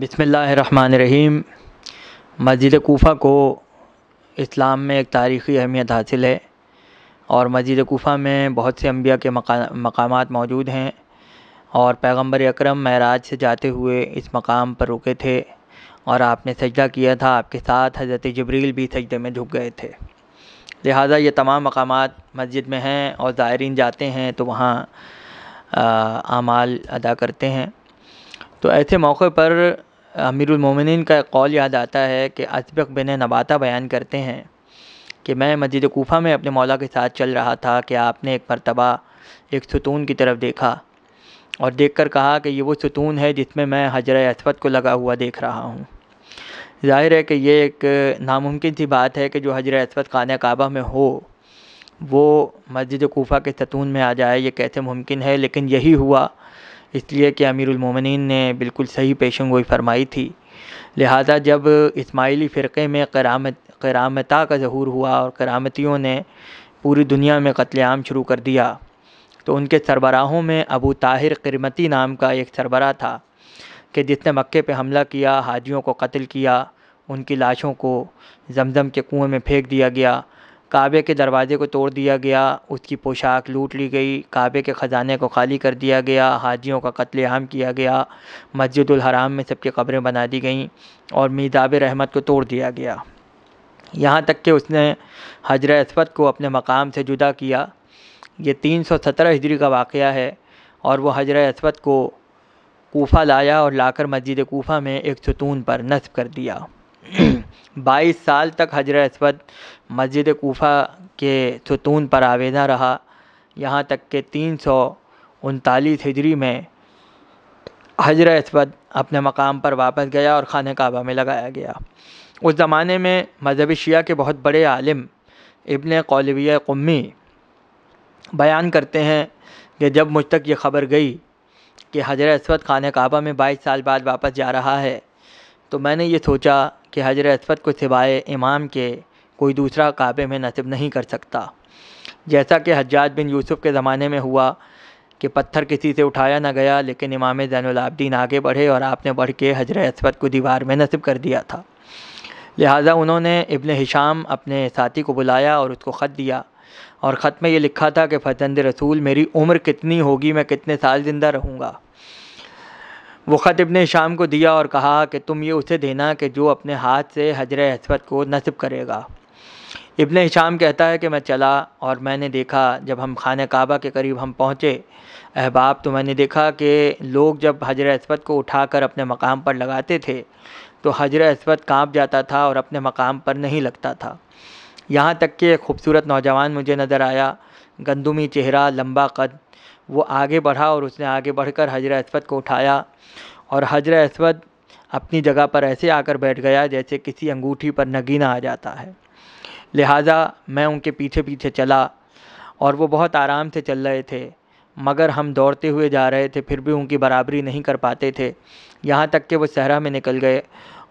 बसमीम मस्जिद कोफ़ा को इस्लाम में एक तारीख़ी अहमियत हासिल है और मस्जिद कोफ़ा में बहुत से अम्बिया के मका मकाम मौजूद हैं और पैगंबर अकरम महराज से जाते हुए इस मकाम पर रुके थे और आपने सजदा किया था आपके साथ हज़रत जबरील भी सजदे में झुक गए थे लिहाजा ये तमाम मकाम मस्जिद में हैं और ज़ायरीन जाते हैं तो वहाँ आमाल अदा करते हैं तो ऐसे मौके पर अमीरुलमोमिन का कौल याद आता है कि अजबक बिन नबाता बयान करते हैं कि मैं मस्जिद कोफा में अपने मौला के साथ चल रहा था कि आपने एक मरतबा एक सतून की तरफ देखा और देख कर कहा कि ये वो सतून है जिसमें मैं हजर असवद को लगा हुआ देख रहा हूँ ज़ाहिर है कि ये एक नामुमकिन सी बात है कि जो हजर असवद खान काबा में हो वो मस्जिद कोफा के सतून में आ जाए ये कैसे मुमकिन है लेकिन यही हुआ इसलिए कि मोमिनीन ने बिल्कुल सही पेशन गोई फरमाई थी लिहाजा जब इस्माइली फ़िरक़े में करामत करामता का जहूर हुआ और करामतियों ने पूरी दुनिया में कत्लेआम शुरू कर दिया तो उनके सरबराहों में अबू ताहिर करमती नाम का एक सरबरा था कि जिसने मक्के पे हमला किया हाजियों को कत्ल किया उनकी लाशों को जमजम के कुएं में फेंक दिया गया काबे के दरवाज़े को तोड़ दिया गया उसकी पोशाक लूट ली गई काबे के ख़जाने को खाली कर दिया गया हाजियों का कत्ल आम किया गया मस्जिदुल हराम में सबकी कब्रें बना दी गईं और मीज़ाब रहमत को तोड़ दिया गया यहाँ तक कि उसने हजर असफ़त को अपने मकाम से जुदा किया ये तीन सौ सत्रह हिजरी का वाक़ है और वह हजर असफ़त को कोफा लाया और लाकर मस्जिद कोफा में एक सतून पर नस्ब कर दिया बाईस साल तक हजरत अस्वद मस्जिद कोफ़ा के सुतून पर आवेदा रहा यहाँ तक कि तीन सौ उनतालीस हिजरी में हजरत अस्वद अपने मकाम पर वापस गया और खान काबा में लगाया गया उस ज़माने में मजहब शिया के बहुत बड़े आलिम इबन कौलविया कुम्मी बयान करते हैं कि जब मुझ तक ये खबर गई कि हजरत अस्वद खान काबा में बाईस साल बाद वापस जा रहा है तो मैंने ये सोचा कि हजरत असफ़द को सिवाय इमाम के कोई दूसरा काबे में नसिब नहीं कर सकता जैसा कि हजात बिन यूसुफ़ के ज़माने में हुआ कि पत्थर किसी से उठाया ना गया लेकिन इमाम जैनलाब्दीन आगे बढ़े और आपने बढ़ के हजरत असफ़द को दीवार में नसिब कर दिया था लिहाजा उन्होंने इबन हिशाम अपने साथी को बुलाया और उसको ख़त दिया और ख़त में ये लिखा था कि फतंद रसूल मेरी उम्र कितनी होगी मैं कितने साल ज़िंदा रहूँगा वो ख़त इबन शाम को दिया और कहा कि तुम ये उसे देना कि जो अपने हाथ से हजर हसवत को नस्ब करेगा इबन शाम कहता है कि मैं चला और मैंने देखा जब हम खान काबा के करीब हम पहुँचे अहबाब तो मैंने देखा कि लोग जब हजर असवद को उठाकर अपने मकाम पर लगाते थे तो हजर असवद काँप जाता था और अपने मकाम पर नहीं लगता था यहाँ तक कि एक खूबसूरत नौजवान मुझे नज़र आया गंदुमी चेहरा लंबा कद वो आगे बढ़ा और उसने आगे बढ़कर हजर अस्वद को उठाया और हजर अस्वद अपनी जगह पर ऐसे आकर बैठ गया जैसे किसी अंगूठी पर नगीना आ जाता है लिहाजा मैं उनके पीछे पीछे चला और वो बहुत आराम से चल रहे थे मगर हम दौड़ते हुए जा रहे थे फिर भी उनकी बराबरी नहीं कर पाते थे यहाँ तक कि वो सहरा में निकल गए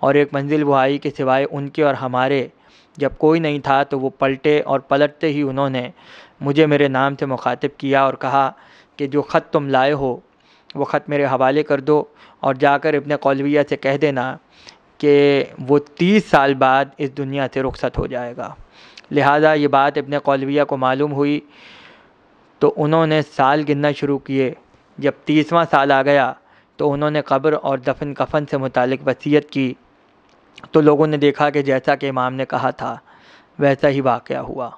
और एक मंजिल वो आई के सिवाय उनके और हमारे जब कोई नहीं था तो वो पलटे और पलटते ही उन्होंने मुझे मेरे नाम से मुखातिब किया और कहा कि जो ख़त तुम लाए हो वो ख़त मेरे हवाले कर दो और जाकर इबन कौलविया से कह देना कि वो तीस साल बाद इस दुनिया से रुखसत हो जाएगा लिहाजा ये बात इबन कौलविया को मालूम हुई तो उन्होंने साल गिनना शुरू किए जब तीसवा साल आ गया तो उन्होंने कब्र और दफन कफन से मुतक वसीयत की तो लोगों ने देखा कि जैसा कि इमाम ने कहा था वैसा ही वाक़ हुआ